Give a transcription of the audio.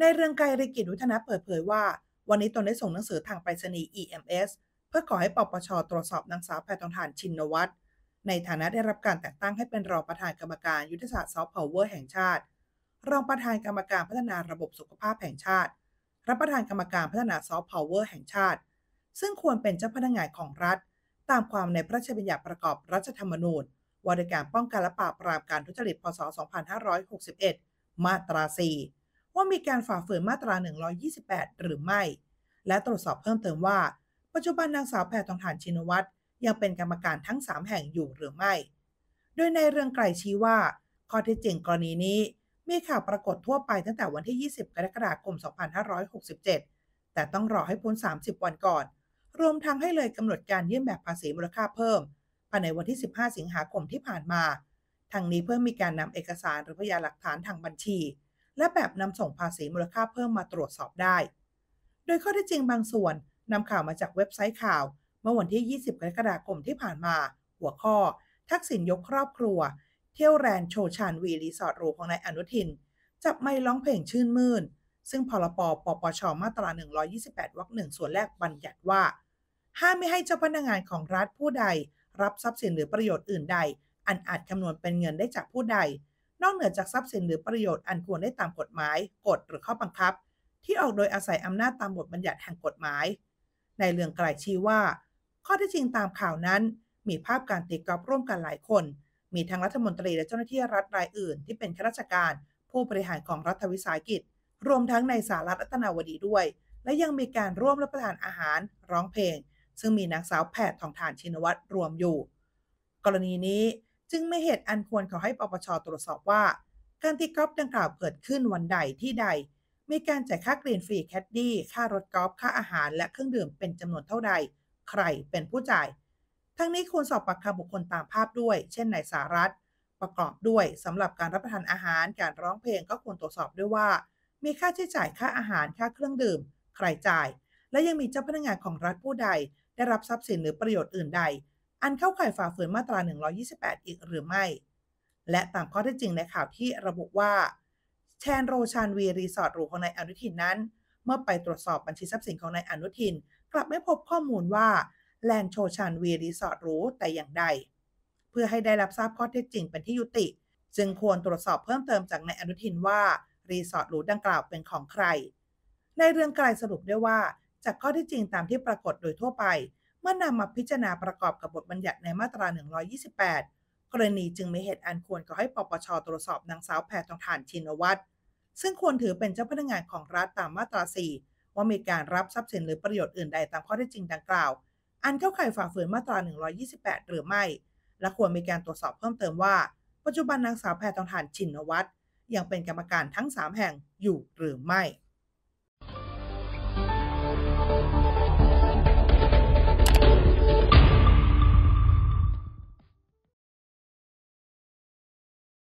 ในเรื่องไกลริกิจวิฒนะเปิดเผยว่า วันนี้ตนได้ส่งหนังสือทางไปรษณีย์ EMS เพื่อขอให้ปปชตรวจสอบนางสาวแพทองทานชินวัตร ในฐานะได้รับการแต่งตั้งให้เป็นรองประธานกรรมการยุทธศาสตร์ซอฟต์พาวเวอร์แห่งชาติ รองประธานกรรมการพัฒนาระบบสุขภาพแห่งชาติ รับประธานกรรมการพัฒนาซอฟต์พาวเวอร์แห่งชาติ ซึ่งควรเป็นเจ้าพนักงานของรัฐ ตามความในพระราชบัญญัติประกอบรัฐธรรมนูญว่าด้วยการป้องกันและปราบปรามการทุจริตพศ2561 มาตรา 4ว่ามีการฝ่าฝืนมาตรา 128 หรือไม่ และตรวจสอบเพิ่มเติมว่า ปัจจุบันนางสาวแพทองฐานชินวัตร ยังเป็นกรรมการทั้ง 3 แห่งอยู่หรือไม่ โดยในเรื่องไกลชี้ว่า ข้อเท็จจริงกรณีนี้ มีข่าวปรากฏทั่วไปตั้งแต่วันที่ 20 กรกฎาคม2567 แต่ต้องรอให้พ้น 30 วันก่อน รวมทั้งให้เลยกำหนดการยื่นแบบภาษีมูลค่าเพิ่มภายในวันที่ 15 สิงหาคมที่ผ่านมาทางนี้เพื่อมีการนำเอกสารหรือพยานหลักฐานทางบัญชีและแบบนำส่งภาษีมูลค่าเพิ่มมาตรวจสอบได้ โดยข้อเท็จจริงบางส่วนนำข่าวมาจากเว็บไซต์ข่าว เมื่อวันที่ 20 กรกฎาคมที่ผ่านมา หัวข้อ ทักษิณยกครอบครัว เที่ยวแรนโชชานวีรีสอร์ทรูของนายอนุทิน จับไม่ร้องเพลงชื่นมื่น ซึ่งพรปปปชมาตรา 128 วรรคหนึ่งส่วนแรกบัญญัติว่าห้ามไม่ให้เจ้าพนักงานของรัฐผู้ใด รับทรัพย์สินหรือประโยชน์อื่นใดอันอาจคำนวณเป็นเงินได้จากผู้ใดนอกเหนือจากทรัพย์สินหรือประโยชน์อันควรได้ตามกฎหมายกฎหรือข้อบังคับ ที่ออกโดยอาศัยอำนาจตามบทบัญญัติแห่งกฎหมาย ในเรื่องไกลชี้ว่า ข้อที่จริงตามข่าวนั้น มีภาพการตีกอล์ฟร่วมกันหลายคน มีทั้งรัฐมนตรีและเจ้าหน้าที่รัฐรายอื่นที่เป็นข้าราชการ ผู้บริหารของรัฐวิสาหกิจ รวมทั้งในสารัฐรัตนาวดีด้วย และยังมีการร่วมรับประทานอาหาร ร้องเพลง ซึ่งมีนางสาวแพทย์ทองทานชินวัตรรวมอยู่ กรณีนี้จึงไม่เหตุอันควรขอให้ปปชตรวจสอบว่า การที่กอล์ฟดังกล่าวเกิดขึ้นวันใดที่ใด มีการจ่ายค่ากรีนฟรีแคดดี้ค่ารถกอล์ฟค่าอาหารและเครื่องดื่มเป็นจำนวนเท่าใด ใครเป็นผู้จ่าย ทั้งนี้ควรสอบปากคำบุคคลตามภาพด้วย เช่นนายสารัฐ ประกอบด้วยสำหรับการรับประทานอาหารการร้องเพลงก็ควรตรวจสอบด้วยว่า มีค่าใช้จ่ายค่าอาหารค่าเครื่องดื่ม ใครจ่าย และยังมีเจ้าพนักงานของรัฐผู้ใด ได้รับทรัพย์สินหรือประโยชน์อื่นใดอันเข้าข่ายฝ่าฝืนมาตรา 128 อีกหรือไม่ และตามข้อเท็จจริงในข่าวที่ระบุว่า แชนโรชานวีรีสอร์ทหรูของนายอนุทินนั้น เมื่อไปตรวจสอบบัญชีทรัพย์สินของนายอนุทิน กลับไม่พบข้อมูลว่า แลนโชชานวีรีสอร์ทหรูแต่อย่างใด เพื่อให้ได้รับทราบข้อเท็จจริงเป็นที่ยุติ จึงควรตรวจสอบเพิ่มเติมจากนายอนุทินว่ารีสอร์ทหรูดังกล่าวเป็นของใคร ในเรื่องไกลสรุปได้ว่าจากข้อที่จริงตามที่ปรากฏโดยทั่วไปเมื่อนำมาพิจารณาประกอบกับบทบัญญัติในมาตรา 128 กรณีจึงมีเหตุอันควรก็ให้ปปชตรวจสอบนางสาวแพทองทานชินวัตร ซึ่งควรถือเป็นเจ้าพนักงานของรัฐตามมาตรา 4 ว่ามีการรับทรัพย์สินหรือประโยชน์อื่นใดตามข้อเท็จจริงดังกล่าว อันเข้าข่ายฝ่าฝืนมาตรา 128 หรือไม่ และควรมีการตรวจสอบเพิ่มเติมว่า ปัจจุบันนางสาวแพทองทานชินวัตรยังเป็นกรรมการทั้ง 3 แห่งอยู่หรือไม่